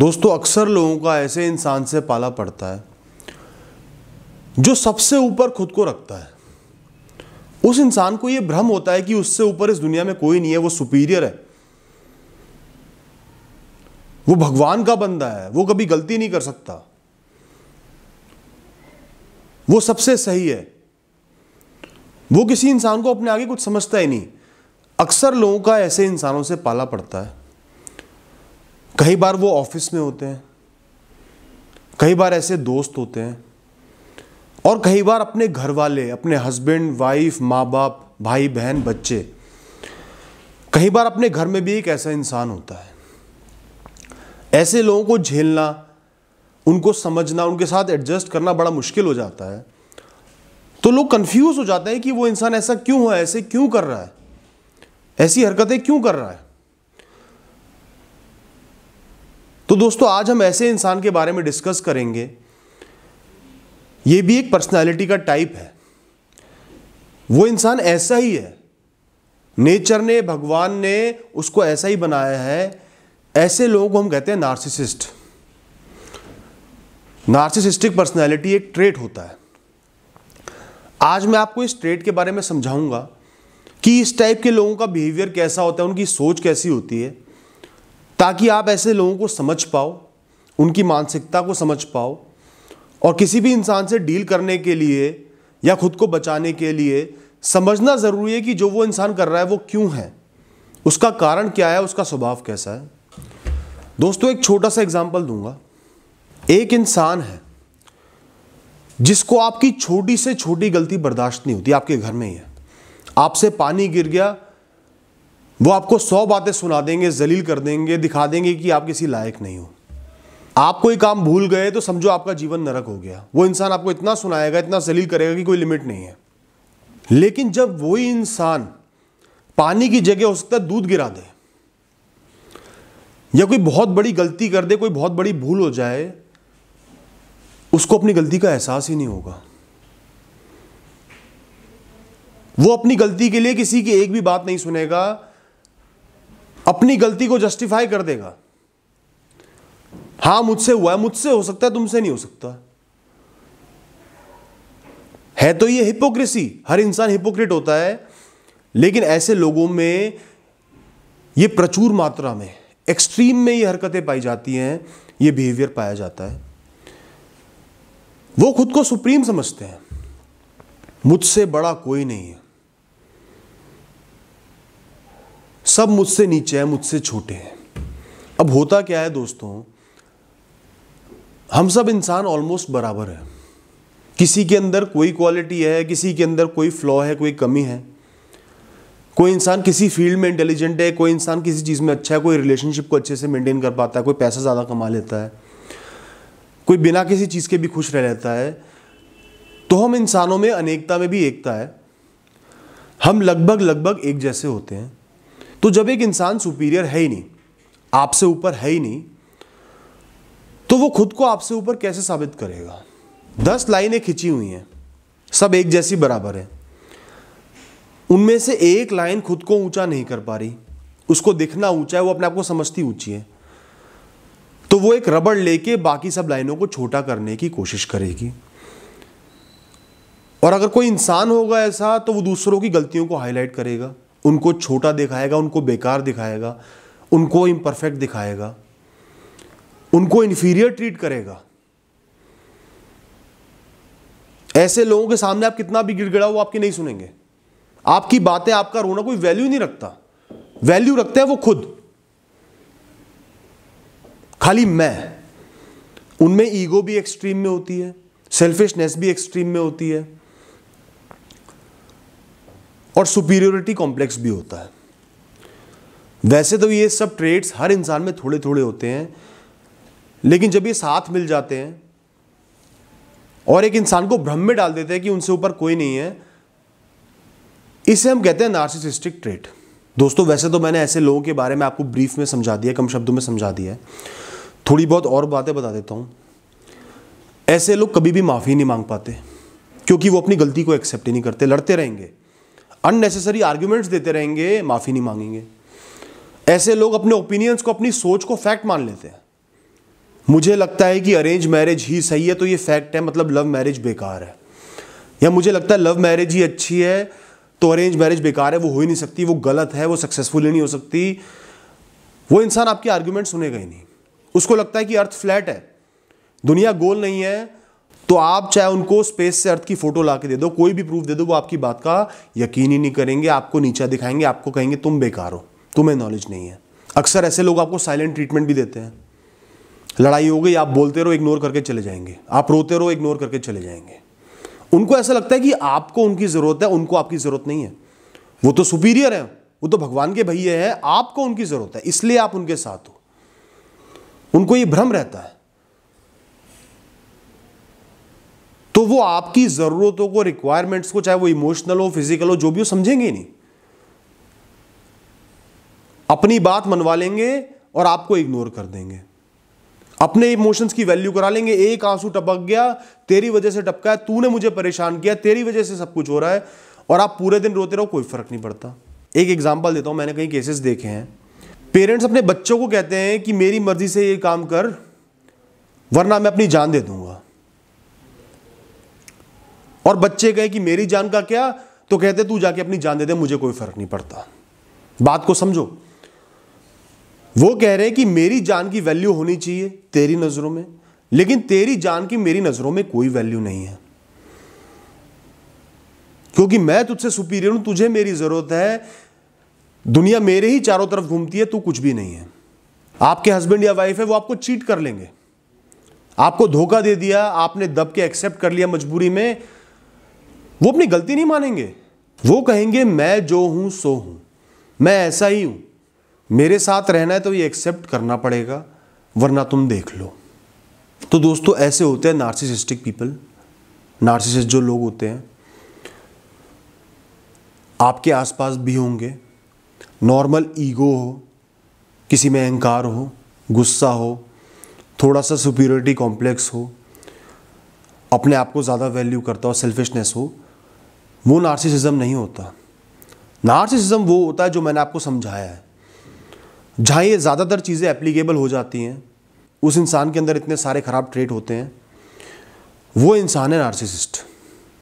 दोस्तों अक्सर लोगों का ऐसे इंसान से पाला पड़ता है जो सबसे ऊपर खुद को रखता है उस इंसान को यह भ्रम होता है कि उससे ऊपर इस दुनिया में कोई नहीं है वो सुपीरियर है वो भगवान का बंदा है वो कभी गलती नहीं कर सकता वो सबसे सही है वो किसी इंसान को अपने आगे कुछ समझता ही नहीं अक्सर लोगों का ऐसे इंसानों से पाला पड़ता है कई बार वो ऑफिस में होते हैं कई बार ऐसे दोस्त होते हैं और कई बार अपने घर वाले अपने हस्बैंड वाइफ माँ बाप भाई बहन बच्चे कई बार अपने घर में भी एक ऐसा इंसान होता है ऐसे लोगों को झेलना उनको समझना उनके साथ एडजस्ट करना बड़ा मुश्किल हो जाता है तो लोग कंफ्यूज हो जाते हैं कि वो इंसान ऐसा क्यों है ऐसे क्यों कर रहा है ऐसी हरकतें क्यों कर रहा है तो दोस्तों आज हम ऐसे इंसान के बारे में डिस्कस करेंगे ये भी एक पर्सनालिटी का टाइप है वो इंसान ऐसा ही है नेचर ने भगवान ने उसको ऐसा ही बनाया है ऐसे लोग हम कहते हैं नार्सिसिस्ट नार्सिसिस्टिक पर्सनालिटी एक ट्रेट होता है आज मैं आपको इस ट्रेट के बारे में समझाऊंगा कि इस टाइप के लोगों का बिहेवियर कैसा होता है उनकी सोच कैसी होती है ताकि आप ऐसे लोगों को समझ पाओ उनकी मानसिकता को समझ पाओ और किसी भी इंसान से डील करने के लिए या खुद को बचाने के लिए समझना ज़रूरी है कि जो वो इंसान कर रहा है वो क्यों है उसका कारण क्या है उसका स्वभाव कैसा है दोस्तों एक छोटा सा एग्जाम्पल दूंगा एक इंसान है जिसको आपकी छोटी से छोटी गलती बर्दाश्त नहीं होती आपके घर में ही है आपसे पानी गिर गया वो आपको सौ बातें सुना देंगे जलील कर देंगे दिखा देंगे कि आप किसी लायक नहीं हो आप कोई काम भूल गए तो समझो आपका जीवन नरक हो गया वो इंसान आपको इतना सुनाएगा इतना जलील करेगा कि कोई लिमिट नहीं है लेकिन जब वही इंसान पानी की जगह हो सकता है दूध गिरा दे या कोई बहुत बड़ी गलती कर दे कोई बहुत बड़ी भूल हो जाए उसको अपनी गलती का एहसास ही नहीं होगा वो अपनी गलती के लिए किसी की एक भी बात नहीं सुनेगा अपनी गलती को जस्टिफाई कर देगा हां मुझसे हुआ है मुझसे हो सकता है तुमसे नहीं हो सकता है तो ये हिपोक्रेसी हर इंसान हिपोक्रेट होता है लेकिन ऐसे लोगों में ये प्रचुर मात्रा में एक्सट्रीम में ये हरकतें पाई जाती हैं ये बिहेवियर पाया जाता है वो खुद को सुप्रीम समझते हैं मुझसे बड़ा कोई नहीं है सब मुझसे नीचे हैं मुझसे छोटे हैं अब होता क्या है दोस्तों हम सब इंसान ऑलमोस्ट बराबर हैं किसी के अंदर कोई क्वालिटी है किसी के अंदर कोई फ्लॉ है कोई कमी है कोई इंसान किसी फील्ड में इंटेलिजेंट है कोई इंसान किसी चीज़ में अच्छा है कोई रिलेशनशिप को अच्छे से मेंटेन कर पाता है कोई पैसा ज़्यादा कमा लेता है कोई बिना किसी चीज़ के भी खुश रह लेता है तो हम इंसानों में अनेकता में भी एकता है हम लगभग लगभग एक जैसे होते हैं तो जब एक इंसान सुपीरियर है ही नहीं आपसे ऊपर है ही नहीं तो वो खुद को आपसे ऊपर कैसे साबित करेगा दस लाइनें खिंची हुई हैं सब एक जैसी बराबर है उनमें से एक लाइन खुद को ऊंचा नहीं कर पा रही उसको दिखना ऊंचा है वो अपने आप को समझती ऊंची है तो वो एक रबड़ लेके बाकी सब लाइनों को छोटा करने की कोशिश करेगी और अगर कोई इंसान होगा ऐसा तो वो दूसरों की गलतियों को हाईलाइट करेगा उनको छोटा दिखाएगा उनको बेकार दिखाएगा उनको इम्परफेक्ट दिखाएगा उनको इन्फीरियर ट्रीट करेगा ऐसे लोगों के सामने आप कितना भी गिड़गिड़ा वो आपकी नहीं सुनेंगे आपकी बातें आपका रोना कोई वैल्यू नहीं रखता वैल्यू रखते हैं वो खुद खाली मैं उनमें ईगो भी एक्सट्रीम में होती है सेल्फिशनेस भी एक्सट्रीम में होती है और सुपीरियोरिटी कॉम्प्लेक्स भी होता है वैसे तो ये सब ट्रेड्स हर इंसान में थोड़े थोड़े होते हैं लेकिन जब ये साथ मिल जाते हैं और एक इंसान को भ्रम में डाल देते हैं कि उनसे ऊपर कोई नहीं है इसे हम कहते हैं नार्सिसिस्टिक ट्रेट दोस्तों वैसे तो मैंने ऐसे लोगों के बारे में आपको ब्रीफ में समझा दिया कम शब्दों में समझा दिया है थोड़ी बहुत और बातें बता देता हूँ ऐसे लोग कभी भी माफ़ी नहीं मांग पाते क्योंकि वो अपनी गलती को एक्सेप्ट ही नहीं करते लड़ते रहेंगे अननेसेसरी आर्ग्यूमेंट्स देते रहेंगे माफ़ी नहीं मांगेंगे ऐसे लोग अपने ओपिनियंस को अपनी सोच को फैक्ट मान लेते हैं मुझे लगता है कि अरेंज मैरिज ही सही है तो ये फैक्ट है मतलब लव मैरिज बेकार है या मुझे लगता है लव मैरिज ही अच्छी है तो अरेंज मैरिज बेकार है वो हो ही नहीं सकती वो गलत है वो सक्सेसफुल ही नहीं हो सकती वो इंसान आपकी आर्ग्यूमेंट सुनेगा ही नहीं उसको लगता है कि अर्थ फ्लैट है दुनिया गोल नहीं है तो आप चाहे उनको स्पेस से अर्थ की फोटो ला के दे दो कोई भी प्रूफ दे दो वो आपकी बात का यकीन ही नहीं करेंगे आपको नीचा दिखाएंगे आपको कहेंगे तुम बेकार हो तुम्हें नॉलेज नहीं है अक्सर ऐसे लोग आपको साइलेंट ट्रीटमेंट भी देते हैं लड़ाई हो गई आप बोलते रहो इग्नोर करके चले जाएंगे आप रोते रहो इग्नोर करके चले जाएंगे उनको ऐसा लगता है कि आपको उनकी ज़रूरत है उनको आपकी ज़रूरत नहीं है वो तो सुपीरियर है वो तो भगवान के भैया है आपको उनकी ज़रूरत है इसलिए आप उनके साथ हो उनको ये भ्रम रहता है वो आपकी ज़रूरतों को रिक्वायरमेंट्स को चाहे वो इमोशनल हो फिजिकल हो जो भी हो समझेंगे नहीं अपनी बात मनवा लेंगे और आपको इग्नोर कर देंगे अपने इमोशंस की वैल्यू करा लेंगे एक आंसू टपक गया तेरी वजह से टपका है तूने मुझे परेशान किया तेरी वजह से सब कुछ हो रहा है और आप पूरे दिन रोते रहो कोई फर्क नहीं पड़ता एक एग्जाम्पल देता हूं मैंने कई केसेस देखे हैं पेरेंट्स अपने बच्चों को कहते हैं कि मेरी मर्जी से ये काम कर वरना मैं अपनी जान दे दूंगा और बच्चे गए कि मेरी जान का क्या तो कहते तू जाके अपनी जान दे दे मुझे कोई फर्क नहीं पड़ता बात को समझो वो कह रहे हैं कि मेरी जान की वैल्यू होनी चाहिए तेरी नजरों में लेकिन तेरी जान की मेरी नजरों में कोई वैल्यू नहीं है क्योंकि मैं तुझसे सुपीरियर हूं तुझे मेरी जरूरत है दुनिया मेरे ही चारों तरफ घूमती है तू कुछ भी नहीं है आपके हस्बैंड या वाइफ है वो आपको चीट कर लेंगे आपको धोखा दे दिया आपने दब के एक्सेप्ट कर लिया मजबूरी में वो अपनी गलती नहीं मानेंगे वो कहेंगे मैं जो हूं सो हूं मैं ऐसा ही हूं मेरे साथ रहना है तो ये एक्सेप्ट करना पड़ेगा वरना तुम देख लो तो दोस्तों ऐसे होते हैं नार्सिसिस्टिक पीपल नार्सिसिस्ट जो लोग होते हैं आपके आसपास भी होंगे नॉर्मल ईगो हो किसी में अहंकार हो गुस्सा हो थोड़ा सा सुपीरियरिटी कॉम्प्लेक्स हो अपने आप को ज़्यादा वैल्यू करता हो सेल्फिशनेस हो वो नार्सिसिज्म नहीं होता नार्सिसिज्म वो होता है जो मैंने आपको समझाया है जहाँ ये ज़्यादातर चीज़ें एप्लीकेबल हो जाती हैं उस इंसान के अंदर इतने सारे ख़राब ट्रेट होते हैं वो इंसान है नार्सिसिस्ट